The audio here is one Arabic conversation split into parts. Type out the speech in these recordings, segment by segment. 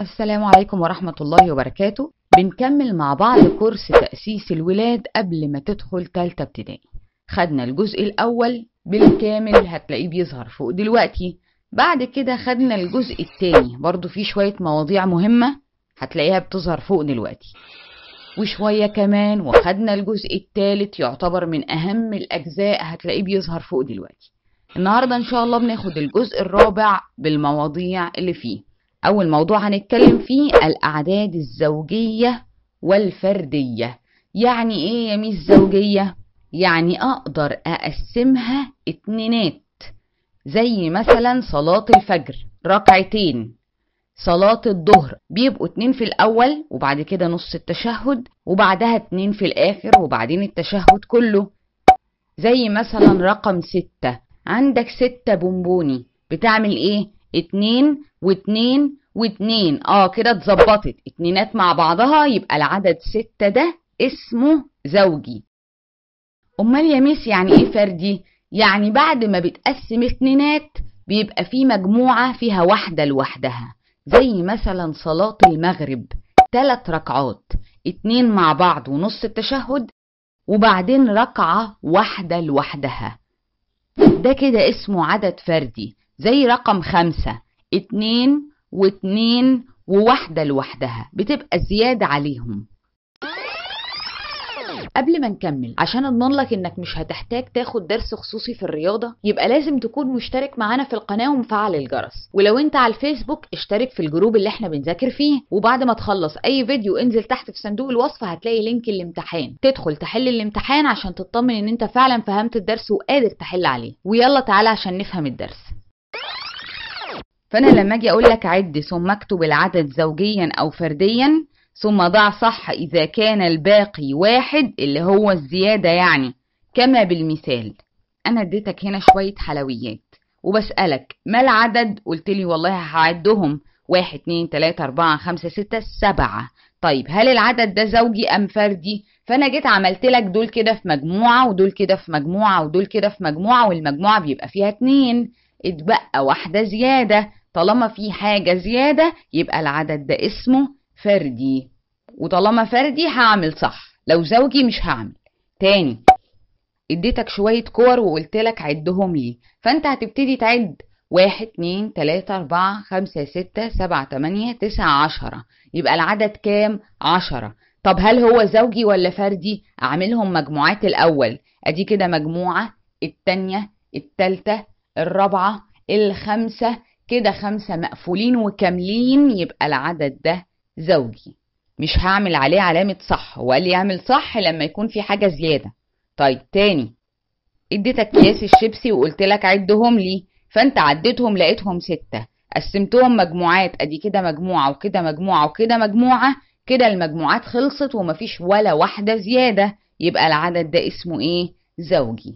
السلام عليكم ورحمة الله وبركاته بنكمل مع بعض كورس تأسيس الولاد قبل ما تدخل تالتة ابتدائي خدنا الجزء الأول بالكامل هتلاقيه بيظهر فوق دلوقتي بعد كده خدنا الجزء التاني برضو فيه شوية مواضيع مهمة هتلاقيها بتظهر فوق دلوقتي وشوية كمان وخدنا الجزء التالت يعتبر من أهم الأجزاء هتلاقيه بيظهر فوق دلوقتي النهاردة إن شاء الله بناخد الجزء الرابع بالمواضيع اللي فيه أول موضوع هنتكلم فيه الأعداد الزوجية والفردية يعني إيه يا ميس زوجية؟ يعني أقدر أقسمها اتنينات زي مثلا صلاة الفجر ركعتين صلاة الظهر بيبقوا اتنين في الأول وبعد كده نص التشهد وبعدها اتنين في الآخر وبعدين التشهد كله زي مثلا رقم ستة عندك ستة بونبوني بتعمل ايه؟ اتنين واتنين واتنين اه كده اتظبطت اتنينات مع بعضها يبقى العدد ستة ده اسمه زوجي امال يا ميس يعني ايه فردي يعني بعد ما بتقسم اتنينات بيبقى في مجموعة فيها واحدة لوحدها زي مثلا صلاة المغرب تلات ركعات اتنين مع بعض ونص التشهد وبعدين ركعة واحدة لوحدها ده كده اسمه عدد فردي زي رقم خمسة اتنين واتنين وواحدة لوحدها بتبقى زيادة عليهم قبل ما نكمل عشان اضمن لك انك مش هتحتاج تاخد درس خصوصي في الرياضه يبقى لازم تكون مشترك معانا في القناه ومفعل الجرس ولو انت على الفيسبوك اشترك في الجروب اللي احنا بنذاكر فيه وبعد ما تخلص اي فيديو انزل تحت في صندوق الوصف هتلاقي لينك الامتحان تدخل تحل الامتحان عشان تطمن ان انت فعلا فهمت الدرس وقادر تحل عليه ويلا تعالى عشان نفهم الدرس فأنا لما أجي أقول لك عد ثم اكتب العدد زوجيا أو فرديا ثم ضع صح إذا كان الباقي واحد اللي هو الزيادة يعني كما بالمثال أنا اديتك هنا شوية حلويات وبسألك ما العدد قلت لي والله هعدهم واحد اتنين تلاتة أربعة خمسة ستة سبعة طيب هل العدد ده زوجي أم فردي؟ فأنا جيت عملت لك دول كده في مجموعة ودول كده في مجموعة ودول كده في مجموعة والمجموعة بيبقى فيها اتنين اتبقى واحدة زيادة طالما في حاجة زيادة يبقى العدد ده اسمه فردي وطالما فردي هعمل صح لو زوجي مش هعمل تاني اديتك شوية كور وقلتلك عدهم ليه فانت هتبتدي تعد واحد اتنين تلاتة اربعة خمسة ستة سبعة تمانية تسعة عشرة يبقى العدد كام عشرة طب هل هو زوجي ولا فردي اعملهم مجموعات الاول ادي كده مجموعة التانية التالتة الرابعة الخمسة كده خمسة مقفولين وكاملين يبقى العدد ده زوجي مش هعمل عليه علامة صح وقال لي اعمل صح لما يكون في حاجة زيادة طيب تاني اديتك كياس الشيبسي وقلت لك عدهم لي فانت عديتهم لقيتهم ستة قسمتهم مجموعات ادي كده مجموعة وكده مجموعة وكده مجموعة كده المجموعات خلصت ومفيش ولا واحدة زيادة يبقى العدد ده اسمه ايه زوجي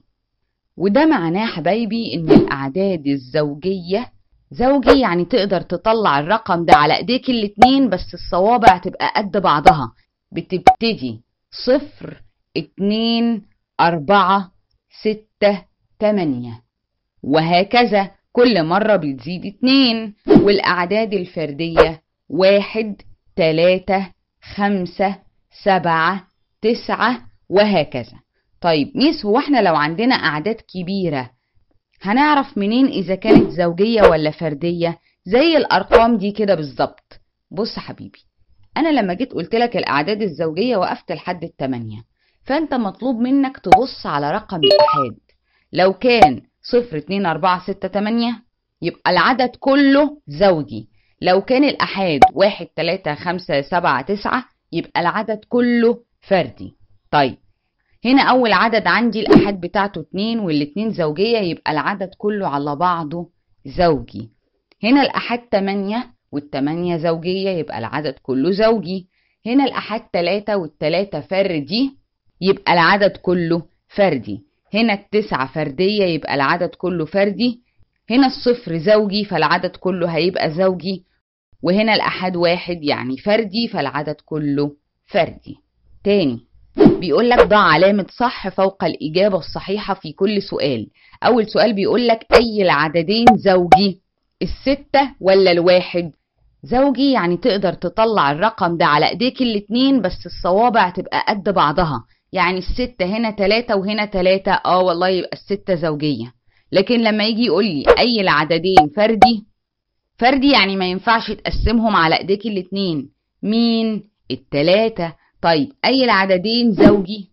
وده معناه حبايبي ان الاعداد الزوجية زوجي يعني تقدر تطلع الرقم ده على ايديك الاتنين بس الصوابع تبقى قد بعضها بتبتدي صفر اتنين اربعة ستة تمانية وهكذا كل مرة بتزيد اتنين والأعداد الفردية واحد تلاتة خمسة سبعة تسعة وهكذا طيب ميس هو احنا لو عندنا أعداد كبيرة هنعرف منين إذا كانت زوجية ولا فردية زي الأرقام دي كده بالظبط بص حبيبي أنا لما جيت قلت لك الأعداد الزوجية وقفت لحد التمانية فأنت مطلوب منك تبص على رقم الأحاد لو كان صفر اتنين أربعة ستة تمانية يبقى العدد كله زوجي لو كان الأحاد واحد تلاتة خمسة سبعة تسعة يبقى العدد كله فردي طيب هنا اول عدد عندي الأحد بتاعته اتنين والاتنين زوجية يبقى العدد كله على بعضه زوجي هنا الأحد تمانية والتمانية زوجية يبقى العدد كله زوجي هنا الأحد تلاتة والتلاتة فردي يبقى العدد كله فردي هنا التسعة فردية يبقى العدد كله فردي هنا الصفر زوجي فالعدد كله هيبقى زوجي وهنا الأحد واحد يعني فردي فالعدد كله فردي تاني بيقول لك ضع علامة صح فوق الإجابة الصحيحة في كل سؤال أول سؤال بيقول لك أي العددين زوجي الستة ولا الواحد زوجي يعني تقدر تطلع الرقم ده على ايديك الاتنين بس الصوابع تبقى قد بعضها يعني الستة هنا تلاتة وهنا تلاتة اه والله يبقى الستة زوجية لكن لما يجي يقول لي أي العددين فردي فردي يعني ما ينفعش تقسمهم على ايديك الاتنين مين التلاتة طيب أي العددين زوجي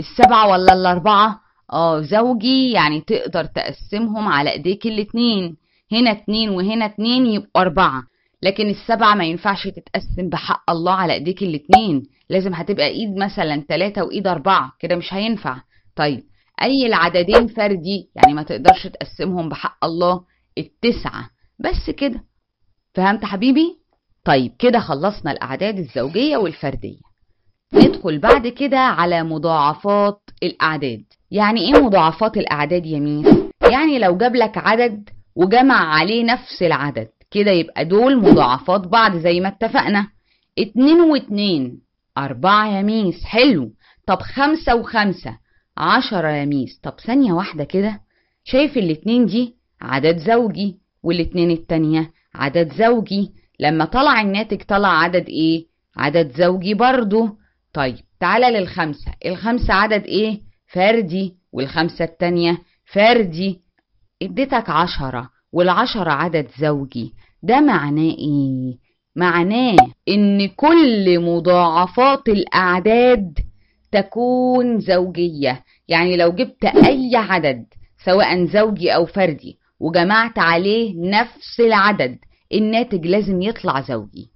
السبعة ولا الأربعة اه زوجي يعني تقدر تقسمهم على ايديك الاتنين هنا اتنين وهنا اتنين يبقى أربعة لكن السبعة ما ينفعش تتقسم بحق الله على ايديك الاتنين لازم هتبقى ايد مثلا تلاتة وايد أربعة كده مش هينفع طيب أي العددين فردي يعني ما تقدرش تقسمهم بحق الله التسعة بس كده فهمت حبيبي؟ طيب كده خلصنا الأعداد الزوجية والفردية ندخل بعد كده على مضاعفات الأعداد يعني إيه مضاعفات الأعداد يا ميس؟ يعني لو جاب لك عدد وجمع عليه نفس العدد كده يبقى دول مضاعفات بعض زي ما اتفقنا اتنين واتنين أربعة يا ميس حلو طب خمسة وخمسة عشرة يا ميس طب ثانية واحدة كده شايف الاتنين دي عدد زوجي والاتنين التانية عدد زوجي لما طلع الناتج طلع عدد ايه؟ عدد زوجي برضه طيب تعالى للخمسة الخمسة عدد ايه فردي والخمسة التانية فردي اديتك عشرة والعشرة عدد زوجي ده معناه ايه معناه ان كل مضاعفات الاعداد تكون زوجية يعني لو جبت اي عدد سواء زوجي او فردي وجمعت عليه نفس العدد الناتج لازم يطلع زوجي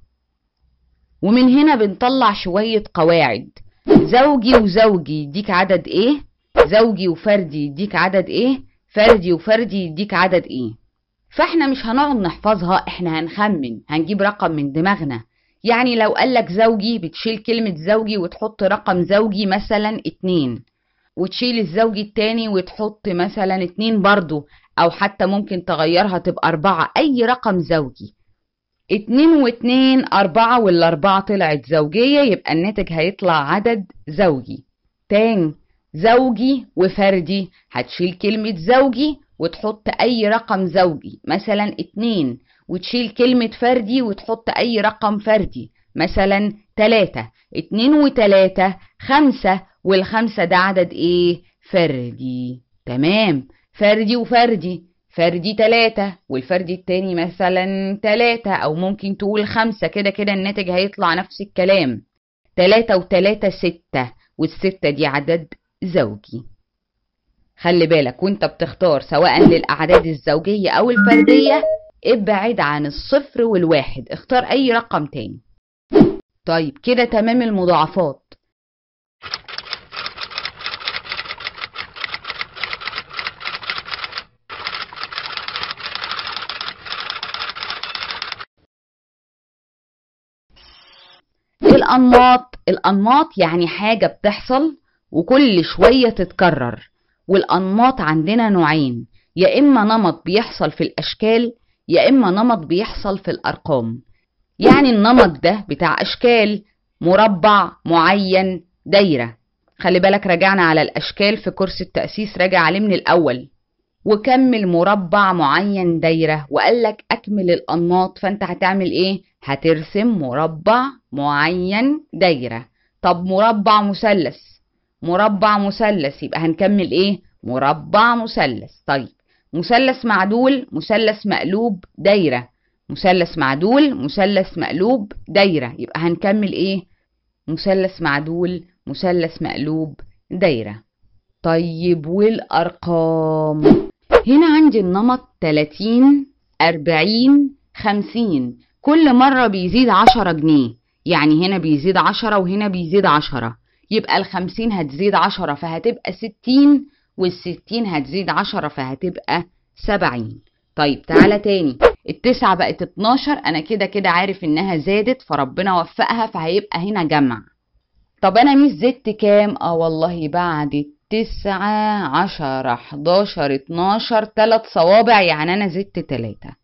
ومن هنا بنطلع شوية قواعد زوجي وزوجي يديك عدد ايه زوجي وفردي يديك عدد ايه فردي وفردي يديك عدد ايه فاحنا مش هنقعد نحفظها احنا هنخمن هنجيب رقم من دماغنا يعني لو قالك زوجي بتشيل كلمة زوجي وتحط رقم زوجي مثلا اتنين وتشيل الزوج التاني وتحط مثلا اتنين برضو او حتى ممكن تغيرها تبقى اربعة اي رقم زوجي اتنين واتنين أربعة والأربعة طلعت زوجية يبقى الناتج هيطلع عدد زوجي تاني زوجي وفردي هتشيل كلمة زوجي وتحط أي رقم زوجي مثلا اتنين وتشيل كلمة فردي وتحط أي رقم فردي مثلا تلاتة اتنين وتلاتة خمسة والخمسة ده عدد ايه فردي تمام فردي وفردي فردي تلاتة والفرد التاني مثلا تلاتة أو ممكن تقول خمسة كده كده الناتج هيطلع نفس الكلام تلاتة وتلاتة ستة والستة دي عدد زوجي خلي بالك وانت بتختار سواء للأعداد الزوجية أو الفردية ابعد عن الصفر والواحد اختار أي رقم تاني طيب كده تمام المضاعفات الأنماط الأنماط يعني حاجة بتحصل وكل شوية تتكرر والأنماط عندنا نوعين يا إما نمط بيحصل في الأشكال يا إما نمط بيحصل في الأرقام يعني النمط ده بتاع أشكال مربع معين دايرة خلي بالك رجعنا على الأشكال في كورس التأسيس راجع عليه من الأول وكمل مربع معين دايرة وقال لك أكمل الأنماط فأنت هتعمل إيه؟ هترسم مربع معين دايرة طب مربع مثلث مربع مثلث يبقى هنكمل ايه مربع مثلث طيب مثلث معدول مثلث مقلوب دايرة مثلث معدول مثلث مقلوب دايرة يبقى هنكمل ايه مثلث معدول مثلث مقلوب دايرة طيب والأرقام هنا عندي النمط 30 40 50 كل مرة بيزيد عشرة جنيه يعني هنا بيزيد عشرة وهنا بيزيد عشرة يبقى الخمسين هتزيد عشرة فهتبقى ستين والستين هتزيد عشرة فهتبقى سبعين طيب تعالى تاني التسعة بقت اتناشر أنا كده كده عارف إنها زادت فربنا وفقها فهيبقى هنا جمع طب أنا ميس زدت كام؟ آه والله بعد التسعة عشرة حداشر اتناشر تلات صوابع يعني أنا زدت تلاتة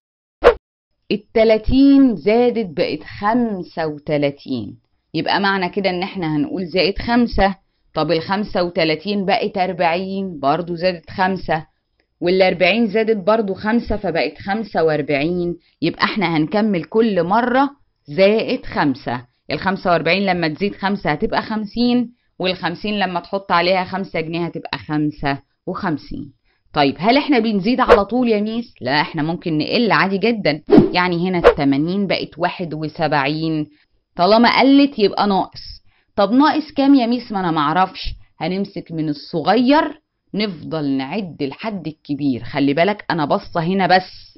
التلاتين زادت بقت خمسة وتلاتين يبقى معنى كده ان احنا هنقول زائد خمسة طب الخمسة وتلاتين بقت أربعين برضو زادت خمسة والأربعين زادت برضو خمسة فبقت خمسة وأربعين يبقى احنا هنكمل كل مرة زائد خمسة الخمسة وأربعين لما تزيد خمسة هتبقى خمسين والخمسين لما تحط عليها خمسة جنيه هتبقى خمسة وخمسين طيب هل احنا بنزيد على طول يا ميس؟ لا احنا ممكن نقل عادي جدا يعني هنا التمانين بقت واحد وسبعين طالما قلت يبقى ناقص طب ناقص كام يا ميس ما انا معرفش هنمسك من الصغير نفضل نعد لحد الكبير خلي بالك انا باصه هنا بس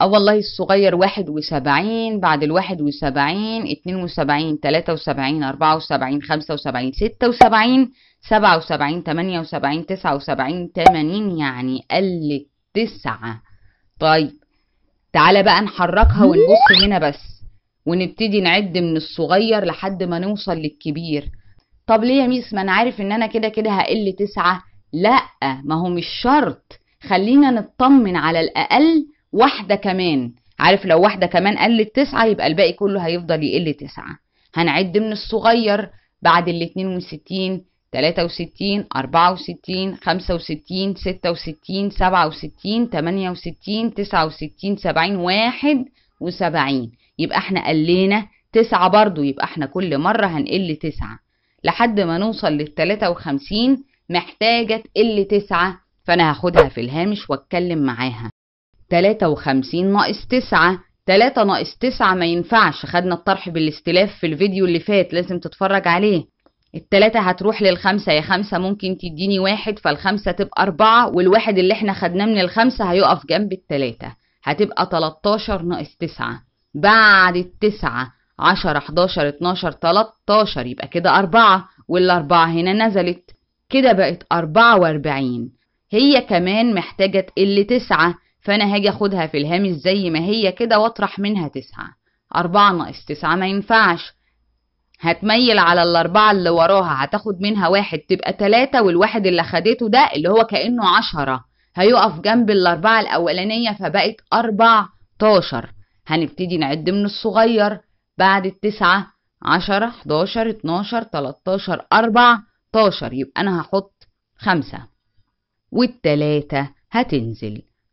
اه والله الصغير واحد وسبعين بعد الواحد وسبعين اتنين وسبعين تلاتة وسبعين أربعة وسبعين خمسة وسبعين ستة وسبعين سبعة وسبعين تمانية وسبعين تسعة وسبعين تمانين يعني قل تسعة طيب تعالى بقى نحركها ونبص هنا بس ونبتدي نعد من الصغير لحد ما نوصل للكبير طب ليه يا ميس ما انا عارف ان انا كده كده هقل تسعة لا ما هو مش شرط خلينا نطمن على الاقل واحدة كمان عارف لو واحدة كمان قلت تسعة يبقى الباقي كله هيفضل يقل تسعة هنعد من الصغير بعد ال 62 63 64 65 66 67 68 69 70 واحد وسبعين يبقى احنا قلينا تسعة برضو يبقى احنا كل مرة هنقل تسعة لحد ما نوصل للتلاتة وخمسين محتاجة تقل تسعة فأنا هاخدها في الهامش واتكلم معاها 53 ناقص 9 3 ناقص 9 ما ينفعش خدنا الطرح بالاستلاف في الفيديو اللي فات لازم تتفرج عليه التلاتة هتروح للخمسة يا خمسة ممكن تديني واحد فالخمسة تبقى أربعة والواحد اللي احنا خدناه من الخمسة هيقف جنب التلاتة هتبقى 13 ناقص 9 بعد التسعة 10 11 12 13 يبقى كده أربعة والأربعة هنا نزلت كده بقت أربعة وأربعين هي كمان محتاجة تقل تسعة فأنا هاجي أخدها في الهامش زي ما هي كده وأطرح منها تسعة أربعة ناقص تسعة ما ينفعش هتميل على الأربعة اللي وراها هتاخد منها واحد تبقى تلاتة والواحد اللي خدته ده اللي هو كأنه عشرة هيقف جنب الأربعة الأولانية فبقت أربعتاشر هنبتدي نعد من الصغير بعد التسعة عشرة حداشر اتناشر تلاتاشر أربعتاشر يبقى أنا هحط خمسة والتلاتة هتنزل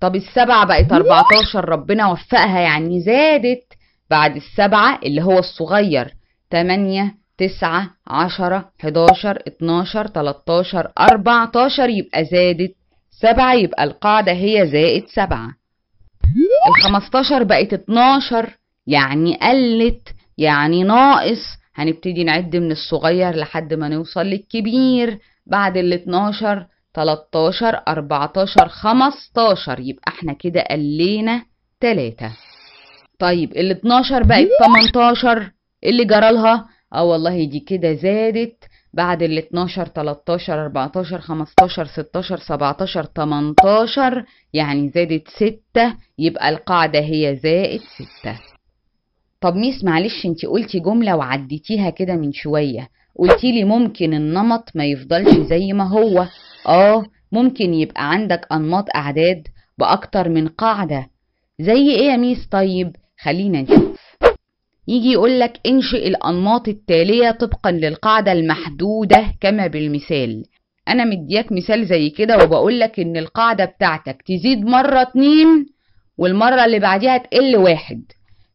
طب السبعة بقت 14 ربنا وفقها يعني زادت بعد السبعة اللي هو الصغير 8 9 10 11 12 13 14 يبقى زادت 7 يبقى القاعدة هي زائد 7 ال 15 بقت 12 يعني قلت يعني ناقص هنبتدي نعد من الصغير لحد ما نوصل للكبير بعد ال 12 13 14 15 يبقى احنا كده قلينا 3 طيب ال 12 بقت 18 اللي جرى لها اه والله دي كده زادت بعد ال 12 13 14 15 16 17 18 يعني زادت 6 يبقى القاعدة هي زائد 6 طب ميس معلش انت قلتي جملة وعديتيها كده من شوية قلتي لي ممكن النمط ما يفضلش زي ما هو اه ممكن يبقى عندك أنماط أعداد بأكتر من قاعدة زي إيه يا ميس طيب خلينا نشوف يجي يقولك انشئ الأنماط التالية طبقا للقاعدة المحدودة كما بالمثال أنا مدياك مثال زي كده وبقولك إن القاعدة بتاعتك تزيد مرة اتنين والمرة اللي بعديها تقل واحد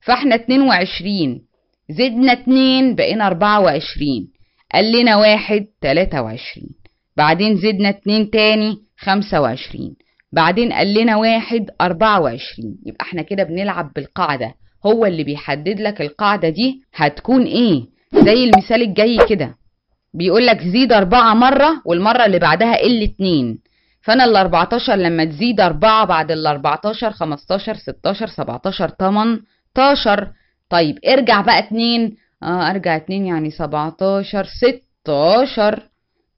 فاحنا اتنين وعشرين زدنا اتنين بقينا أربعة وعشرين قلنا واحد تلاتة وعشرين بعدين زدنا اتنين تاني خمسة وعشرين بعدين قال لنا واحد أربعة وعشرين يبقى احنا كده بنلعب بالقاعدة هو اللي بيحدد لك القاعدة دي هتكون ايه زي المثال الجاي كده بيقول لك زيد أربعة مرة والمرة اللي بعدها قل اتنين فأنا ال 14 لما تزيد أربعة بعد ال 14 15 16 17 18 طيب ارجع بقى اتنين اه ارجع اتنين يعني 17 16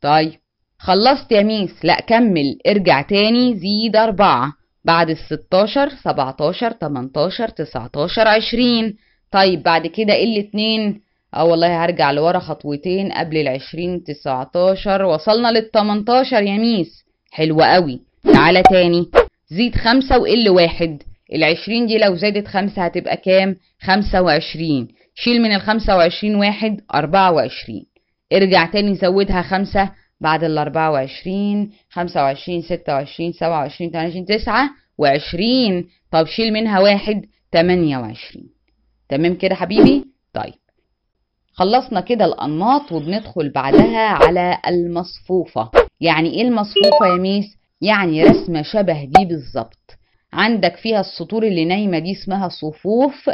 طيب خلصت يا ميس لا كمل ارجع تاني زيد أربعة بعد الستاشر سبعتاشر تمنتاشر تسعتاشر عشرين طيب بعد كده ايه الاتنين اه والله هرجع لورا خطوتين قبل العشرين تسعتاشر وصلنا للتمنتاشر يا ميس حلوة قوي تعالى تاني زيد خمسة وقل واحد العشرين دي لو زادت خمسة هتبقى كام خمسة وعشرين شيل من الخمسة وعشرين واحد أربعة وعشرين ارجع تاني زودها خمسة بعد ال 24 25 26 27 28 29 و20 طب شيل منها واحد 28 تمام كده حبيبي طيب خلصنا كده الانماط وبندخل بعدها على المصفوفة يعني ايه المصفوفة يا ميس؟ يعني رسمة شبه دي بالظبط عندك فيها السطور اللي نايمة دي اسمها صفوف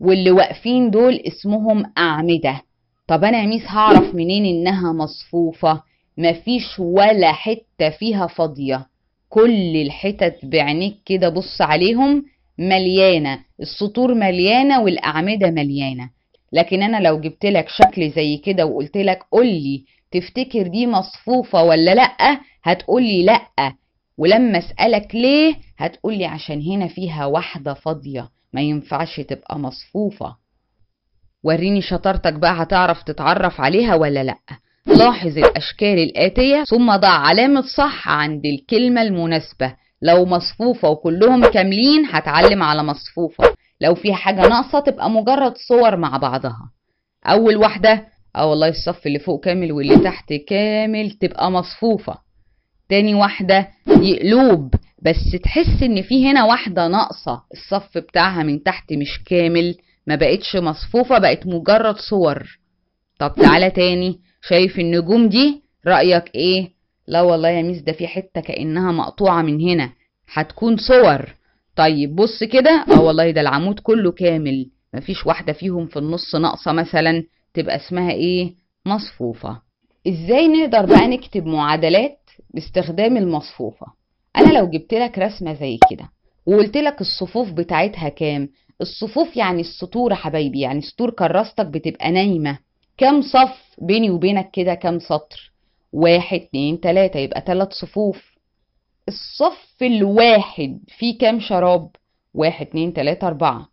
واللي واقفين دول اسمهم أعمدة طب أنا يا ميس هعرف منين إنها مصفوفة؟ مفيش ولا حتة فيها فاضية كل الحتت بعينيك كده بص عليهم مليانة السطور مليانة والأعمدة مليانة لكن أنا لو جبت لك شكل زي كده وقلت لك قولي تفتكر دي مصفوفة ولا لأ هتقولي لأ ولما أسألك ليه هتقولي عشان هنا فيها واحدة فاضية ما ينفعش تبقى مصفوفة وريني شطارتك بقى هتعرف تتعرف عليها ولا لأ لاحظ الأشكال الآتية ثم ضع علامة صح عند الكلمة المناسبة لو مصفوفة وكلهم كاملين هتعلم على مصفوفة لو في حاجة ناقصة تبقى مجرد صور مع بعضها أول واحدة اه والله الصف اللي فوق كامل واللي تحت كامل تبقى مصفوفة تاني واحدة يقلوب بس تحس ان في هنا واحدة ناقصة الصف بتاعها من تحت مش كامل ما بقتش مصفوفة بقت مجرد صور طب تعالى تاني شايف النجوم دي رأيك ايه لا والله يا ميس ده في حتة كأنها مقطوعة من هنا هتكون صور طيب بص كده اه والله ده العمود كله كامل مفيش واحدة فيهم في النص ناقصة مثلا تبقى اسمها ايه مصفوفة ازاي نقدر بقى نكتب معادلات باستخدام المصفوفة انا لو جبت لك رسمة زي كده وقلت لك الصفوف بتاعتها كام الصفوف يعني السطور يا حبايبي يعني سطور كراستك بتبقى نايمة كام صف بيني وبينك كده كام سطر واحد اتنين تلاتة يبقى تلات صفوف الصف الواحد فيه كام شراب واحد اتنين تلاتة اربعة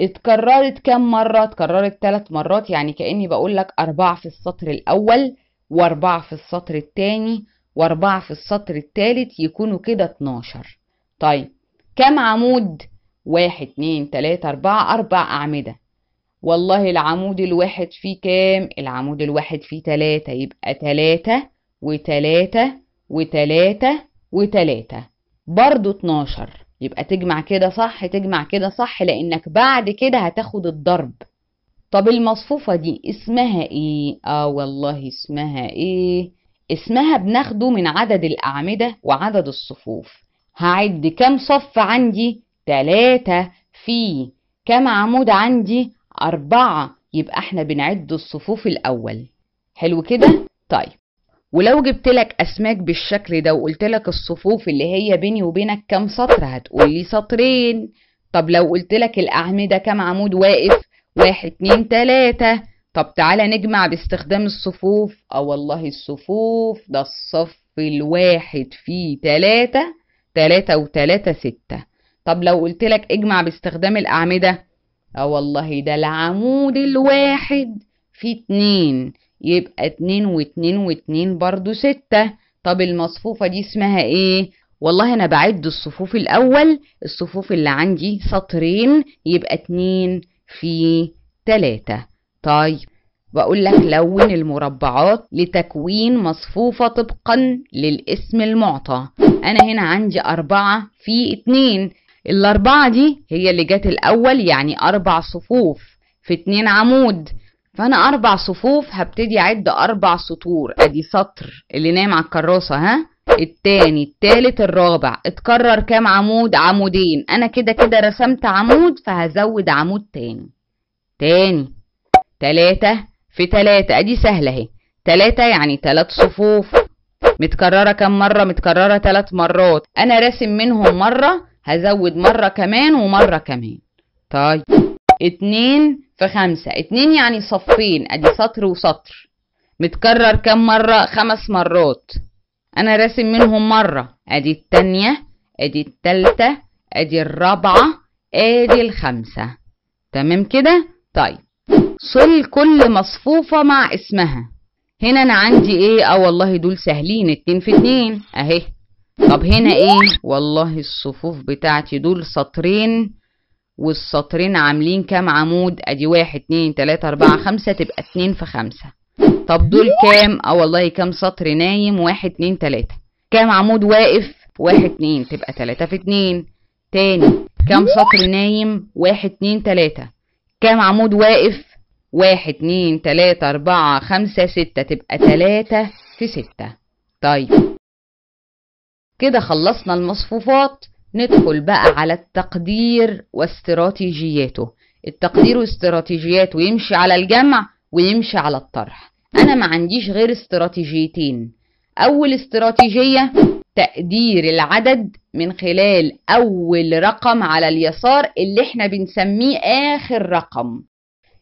اتكررت كام مرة اتكررت تلات مرات يعني كأني بقولك اربعة في السطر الاول واربعة في السطر التاني واربعة في السطر التالت يكونوا كده اتناشر طيب كام عمود واحد اتنين تلاتة اربعة اربع اعمدة والله العمود الواحد فيه كام العمود الواحد فيه تلاتة يبقى تلاتة وتلاتة وتلاتة وتلاتة برضو اتناشر يبقى تجمع كده صح تجمع كده صح لانك بعد كده هتاخد الضرب طب المصفوفة دي اسمها ايه اه والله اسمها ايه اسمها بناخده من عدد الاعمدة وعدد الصفوف هعد كام صف عندي تلاتة في كام عمود عندي أربعة يبقى احنا بنعد الصفوف الأول حلو كده؟ طيب ولو جبت لك أسماك بالشكل ده وقلت لك الصفوف اللي هي بيني وبينك كام سطر هتقول لي سطرين طب لو قلت لك الأعمدة كام عمود واقف واحد اتنين تلاتة طب تعالى نجمع باستخدام الصفوف اه والله الصفوف ده الصف الواحد فيه تلاتة تلاتة وتلاتة ستة طب لو قلت لك اجمع باستخدام الأعمدة اه والله ده العمود الواحد في اتنين يبقى اتنين واتنين واتنين برضو ستة طب المصفوفة دي اسمها ايه؟ والله انا بعد الصفوف الاول الصفوف اللي عندي سطرين يبقى اتنين في تلاتة طيب بقول لك لون المربعات لتكوين مصفوفة طبقا للاسم المعطى أنا هنا عندي أربعة في اتنين الأربعة دي هي اللي جت الأول يعني أربع صفوف في اتنين عمود فأنا أربع صفوف هبتدي أعد أربع سطور أدي سطر اللي نايم على الكراسة ها التاني التالت الرابع اتكرر كام عمود عمودين أنا كده كده رسمت عمود فهزود عمود تاني تاني تلاتة في تلاتة أدي سهلة أهي تلاتة يعني تلات صفوف متكررة كام مرة متكررة تلات مرات أنا راسم منهم مرة هزود مرة كمان ومرة كمان طيب اتنين في خمسة اتنين يعني صفين ادي سطر وسطر متكرر كم مرة خمس مرات انا راسم منهم مرة ادي التانية ادي التالتة ادي الرابعة ادي الخمسة تمام كده طيب صل كل مصفوفة مع اسمها هنا انا عندي ايه اه والله دول سهلين اتنين في اتنين اهي طب هنا ايه والله الصفوف بتاعتي دول سطرين والسطرين عاملين كام عمود ادي واحد اتنين تلاتة اربعة خمسة تبقى اتنين في خمسة طب دول كام اه والله كام سطر نايم واحد اتنين تلاتة كام عمود واقف واحد اتنين تبقى تلاتة في اتنين تاني كام سطر نايم واحد اتنين تلاتة كام عمود واقف واحد اتنين تلاتة اربعة خمسة ستة تبقى تلاتة في ستة طيب كده خلصنا المصفوفات ندخل بقى على التقدير واستراتيجياته التقدير واستراتيجياته يمشي على الجمع ويمشي على الطرح انا ما عنديش غير استراتيجيتين اول استراتيجية تقدير العدد من خلال اول رقم على اليسار اللي احنا بنسميه اخر رقم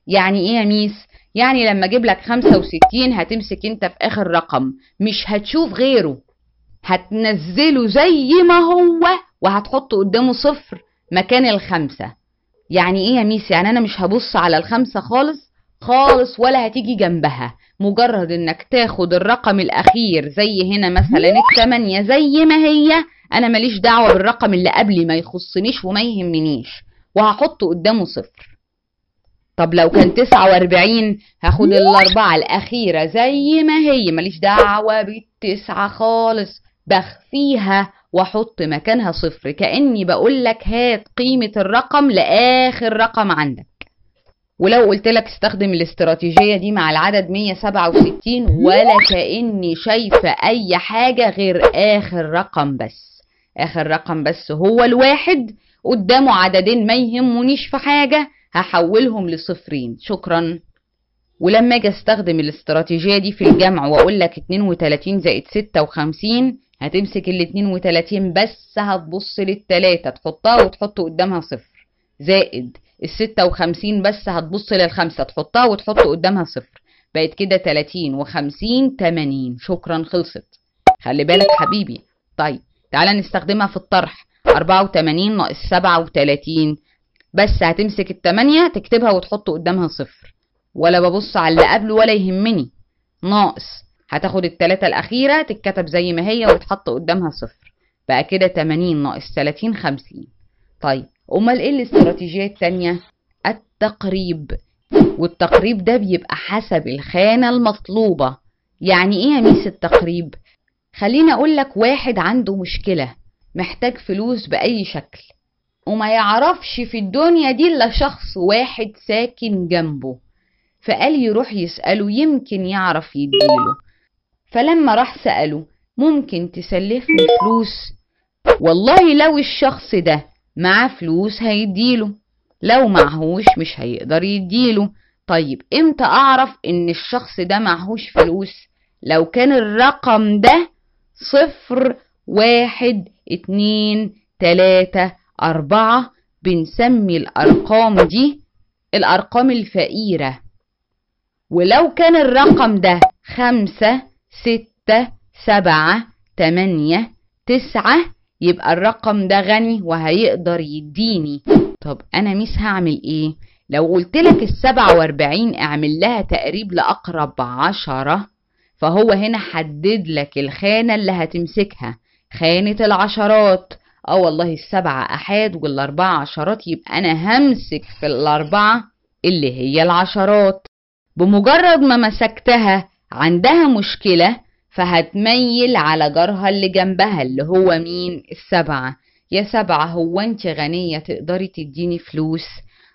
يعني ايه يا ميس يعني لما اجيب لك 65 هتمسك انت في اخر رقم مش هتشوف غيره هتنزله زي ما هو وهتحط قدامه صفر مكان الخمسة يعني ايه يا ميس يعني انا مش هبص على الخمسة خالص خالص ولا هتيجي جنبها مجرد انك تاخد الرقم الاخير زي هنا مثلا التمانية زي ما هي انا ماليش دعوة بالرقم اللي قبلي ما يخصنيش وما يهمنيش وهحط قدامه صفر طب لو كان تسعة واربعين هاخد الاربعة الاخيرة زي ما هي ماليش دعوة بالتسعة خالص بخفيها واحط مكانها صفر كاني بقول لك هات قيمه الرقم لاخر رقم عندك ولو قلت لك استخدم الاستراتيجيه دي مع العدد 167 ولا كاني شايفه اي حاجه غير اخر رقم بس اخر رقم بس هو الواحد قدامه عددين ما يهمونيش في حاجه هحولهم لصفرين شكرا ولما اجي استخدم الاستراتيجيه دي في الجمع واقول لك 32 زائد 56 هتمسك الاتنين وتلاتين بس هتبص للتلاتة تحطها وتحط قدامها صفر زائد الستة وخمسين بس هتبص للخمسة تحطها وتحط قدامها صفر بقت كده تلاتين وخمسين تمانين شكرا خلصت خلي بالك حبيبي طيب تعالى نستخدمها في الطرح أربعة وتمانين ناقص سبعة وتلاتين بس هتمسك التمانية تكتبها وتحط قدامها صفر ولا ببص على اللي قبله ولا يهمني ناقص هتاخد التلاتة الأخيرة تتكتب زي ما هي وتحط قدامها صفر بقى كده 80 ناقص 30 50 طيب أمال إيه الاستراتيجية التانية؟ التقريب والتقريب ده بيبقى حسب الخانة المطلوبة يعني إيه يا ميس التقريب؟ خليني أقول لك واحد عنده مشكلة محتاج فلوس بأي شكل وما يعرفش في الدنيا دي إلا شخص واحد ساكن جنبه فقال يروح يسأله يمكن يعرف يديله فلما راح سأله ممكن تسلفني فلوس والله لو الشخص ده معاه فلوس هيديله لو معهوش مش هيقدر يديله طيب امتى اعرف ان الشخص ده معهوش فلوس لو كان الرقم ده صفر واحد اتنين تلاتة اربعة بنسمي الارقام دي الارقام الفقيرة ولو كان الرقم ده خمسة ستة سبعة تمانية تسعة يبقى الرقم ده غني وهيقدر يديني طب أنا ميس هعمل إيه؟ لو قلت لك السبعة واربعين اعمل لها تقريب لأقرب عشرة فهو هنا حدد لك الخانة اللي هتمسكها خانة العشرات اه والله السبعة أحاد والأربعة عشرات يبقى أنا همسك في الأربعة اللي هي العشرات بمجرد ما مسكتها عندها مشكلة فهتميل على جارها اللي جنبها اللي هو مين السبعة يا سبعة هو انت غنية تقدري تديني فلوس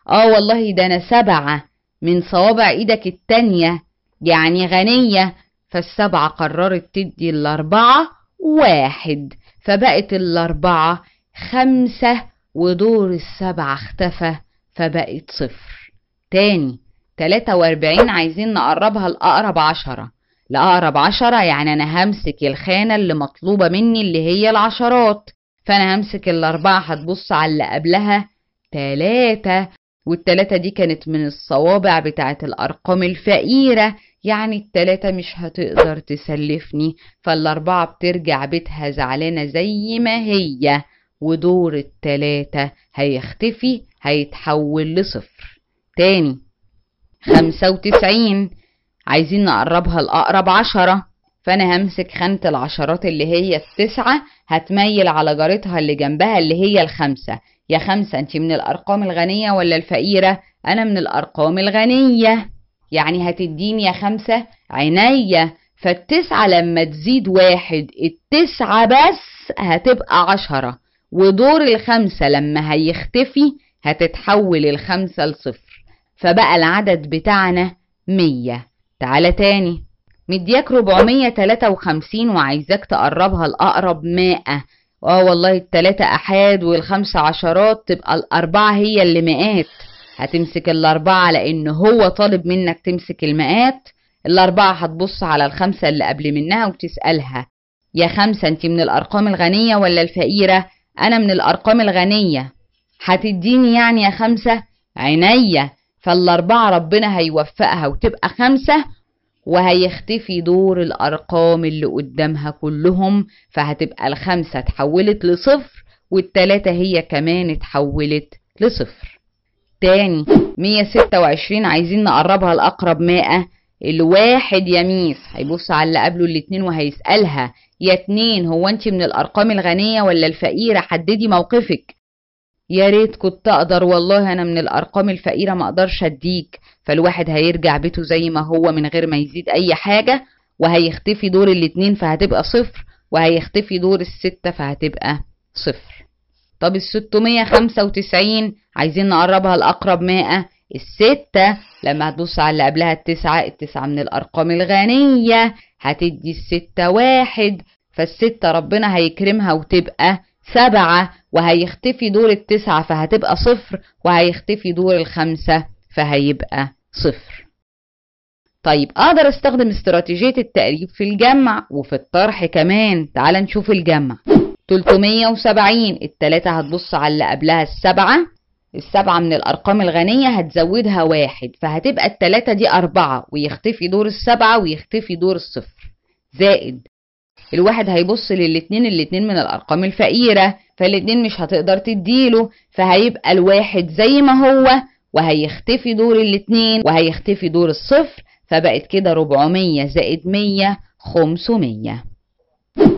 اه والله ده انا سبعة من صوابع ايدك التانية يعني غنية فالسبعة قررت تدي الاربعة واحد فبقت الاربعة خمسة ودور السبعة اختفى فبقت صفر تاني 43 عايزين نقربها لأقرب عشرة لأقرب عشرة يعني أنا همسك الخانة اللي مطلوبة مني اللي هي العشرات فأنا همسك الأربعة هتبص على اللي قبلها تلاتة والتلاتة دي كانت من الصوابع بتاعة الأرقام الفقيرة يعني التلاتة مش هتقدر تسلفني فالأربعة بترجع بيتها زعلانة زي ما هي ودور التلاتة هيختفي هيتحول لصفر تاني خمسة وتسعين عايزين نقربها لأقرب عشرة فأنا همسك خانة العشرات اللي هي التسعة هتميل على جارتها اللي جنبها اللي هي الخمسة يا خمسة انت من الأرقام الغنية ولا الفقيرة أنا من الأرقام الغنية يعني هتديني يا خمسة عينيا فالتسعة لما تزيد واحد التسعة بس هتبقى عشرة ودور الخمسة لما هيختفي هتتحول الخمسة لصفر فبقى العدد بتاعنا مية تعالى تاني مدياك 453 وعايزاك تقربها لأقرب مائة اه والله التلاتة أحاد والخمسة عشرات تبقى الأربعة هي اللي مئات هتمسك الأربعة لأن هو طالب منك تمسك المئات الأربعة هتبص على الخمسة اللي قبل منها وتسألها يا خمسة أنت من الأرقام الغنية ولا الفقيرة؟ أنا من الأرقام الغنية هتديني يعني يا خمسة؟ عينيا فالأربعة ربنا هيوفقها وتبقى خمسة وهيختفي دور الأرقام اللي قدامها كلهم فهتبقى الخمسة اتحولت لصفر والتلاتة هي كمان اتحولت لصفر تاني مية ستة وعشرين عايزين نقربها لأقرب مائة الواحد يا ميس هيبص على اللي قبله الاتنين وهيسألها يا اتنين هو انت من الأرقام الغنية ولا الفقيرة حددي موقفك يا ريت كنت اقدر والله انا من الارقام الفقيره ما اقدرش اديك فالواحد هيرجع بيته زي ما هو من غير ما يزيد اي حاجه وهيختفي دور الاتنين فهتبقى صفر وهيختفي دور الستة فهتبقى صفر طب الستمية خمسة وتسعين عايزين نقربها لأقرب مائة الستة لما هتبص على اللي قبلها التسعة التسعة من الأرقام الغنية هتدي الستة واحد فالستة ربنا هيكرمها وتبقى سبعة وهيختفي دور التسعة فهتبقى صفر وهيختفي دور الخمسة فهيبقى صفر طيب اقدر استخدم استراتيجية التقريب في الجمع وفي الطرح كمان تعال نشوف الجمع 370 التلاتة هتبص على اللي قبلها السبعة السبعة من الأرقام الغنية هتزودها واحد فهتبقى التلاتة دي أربعة ويختفي دور السبعة ويختفي دور الصفر زائد الواحد هيبص للاتنين الاتنين من الارقام الفقيره فالاتنين مش هتقدر تديله فهيبقى الواحد زي ما هو وهيختفي دور الاتنين وهيختفي دور الصفر فبقت كده 400 زائد 100 500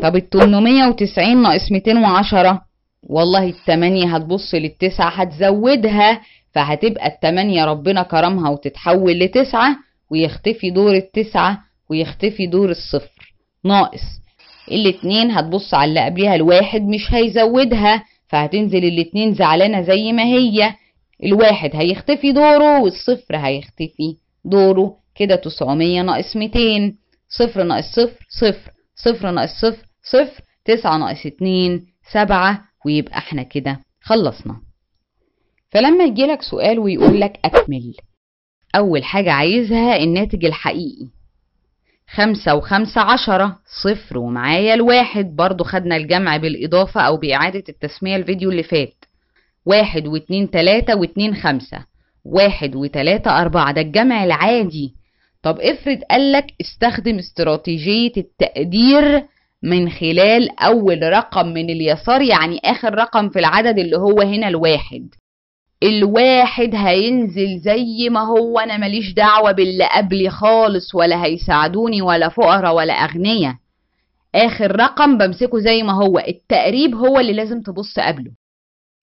طب ال 890 ناقص 210 والله التمانية هتبص للتسعة هتزودها فهتبقى التمانية ربنا كرمها وتتحول لتسعة ويختفي دور التسعة ويختفي دور الصفر ناقص الاتنين هتبص على اللي قبليها الواحد مش هيزودها فهتنزل الاتنين زعلانة زي ما هي الواحد هيختفي دوره والصفر هيختفي دوره كده تسعمية ناقص ميتين صفر ناقص صفر صفر صفر ناقص صفر صفر تسعة ناقص اتنين سبعة ويبقى احنا كده خلصنا فلما يجيلك سؤال ويقولك أكمل أول حاجة عايزها الناتج الحقيقي خمسة وخمسة عشرة صفر ومعايا الواحد برضو خدنا الجمع بالإضافة أو بإعادة التسمية الفيديو اللي فات واحد واتنين تلاتة واتنين خمسة واحد وتلاتة أربعة ده الجمع العادي طب افرض قالك استخدم استراتيجية التقدير من خلال أول رقم من اليسار يعني آخر رقم في العدد اللي هو هنا الواحد الواحد هينزل زي ما هو انا ماليش دعوه باللي قبلي خالص ولا هيساعدوني ولا فقرة ولا اغنية اخر رقم بمسكه زي ما هو التقريب هو اللي لازم تبص قبله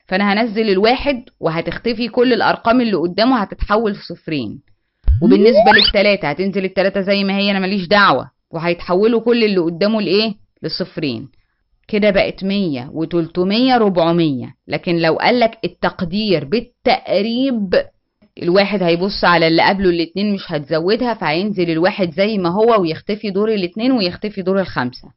فانا هنزل الواحد وهتختفي كل الارقام اللي قدامه هتتحول لصفرين وبالنسبه للتلاته هتنزل التلاته زي ما هي انا ماليش دعوه وهيتحولوا كل اللي قدامه لايه لصفرين كده بقت 100 و300 400 لكن لو قالك التقدير بالتقريب الواحد هيبص على اللي قبله الاتنين مش هتزودها فهينزل الواحد زي ما هو ويختفي دور الاتنين ويختفي دور الخمسة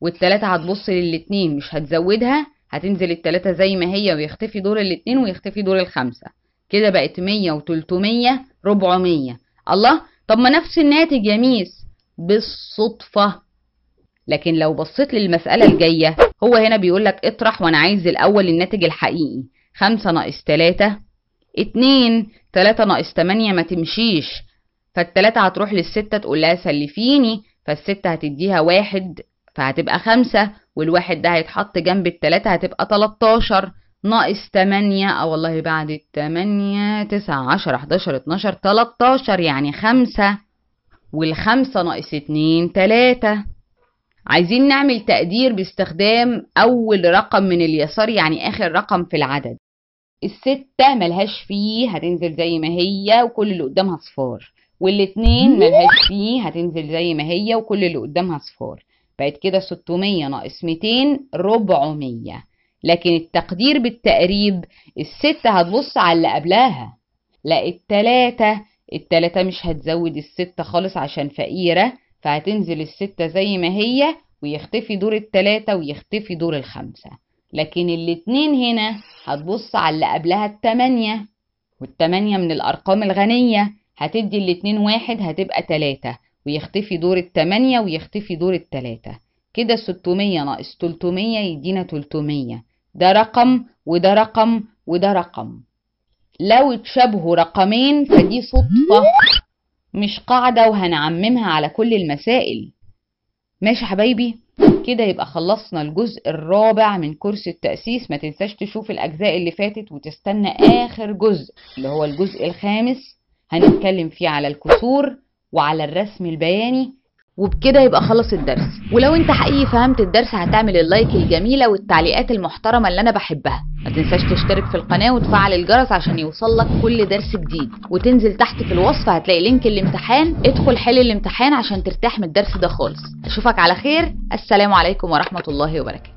والتلاتة هتبص للاتنين مش هتزودها هتنزل التلاتة زي ما هي ويختفي دور الاتنين ويختفي دور الخمسة كده بقت 100 و300 400 الله طب ما نفس الناتج يا ميس بالصدفة لكن لو بصيت للمسألة الجاية هو هنا بيقولك اطرح وانا عايز الاول الناتج الحقيقي خمسة ناقص تلاتة اتنين تلاتة ناقص تمانية ما تمشيش فالتلاتة هتروح للستة تقول لها سلفيني فالستة هتديها واحد فهتبقى خمسة والواحد ده هيتحط جنب التلاتة هتبقى تلاتاشر ناقص تمانية اه والله بعد التمانية تسعة عشرة حداشر اتناشر تلاتاشر يعني خمسة والخمسة ناقص اتنين تلاتة عايزين نعمل تقدير باستخدام أول رقم من اليسار يعني آخر رقم في العدد الستة ملهاش فيه هتنزل زي ما هي وكل اللي قدامها صفار والاتنين ملهاش فيه هتنزل زي ما هي وكل اللي قدامها صفار بقت كده 600 ناقص 200 400 لكن التقدير بالتقريب الستة هتبص على اللي قبلها لا التلاتة التلاتة مش هتزود الستة خالص عشان فقيرة فهتنزل الستة زي ما هي ويختفي دور التلاتة ويختفي دور الخمسة لكن الاتنين هنا هتبص على اللي قبلها التمانية والتمانية من الأرقام الغنية هتدي الاتنين واحد هتبقى تلاتة ويختفي دور التمانية ويختفي دور التلاتة كده 600 ناقص 300 يدينا 300 ده رقم وده رقم وده رقم لو اتشابهوا رقمين فدي صدفة مش قاعدة وهنعممها على كل المسائل ماشي حبايبي كده يبقى خلصنا الجزء الرابع من كورس التأسيس ما تنساش تشوف الأجزاء اللي فاتت وتستنى آخر جزء اللي هو الجزء الخامس هنتكلم فيه على الكسور وعلى الرسم البياني وبكده يبقى خلص الدرس ولو انت حقيقي فهمت الدرس هتعمل اللايك الجميلة والتعليقات المحترمة اللي انا بحبها ما تنساش تشترك في القناة وتفعل الجرس عشان يوصلك كل درس جديد وتنزل تحت في الوصف هتلاقي لينك الامتحان ادخل حل الامتحان عشان ترتاح من الدرس ده خالص اشوفك على خير السلام عليكم ورحمة الله وبركاته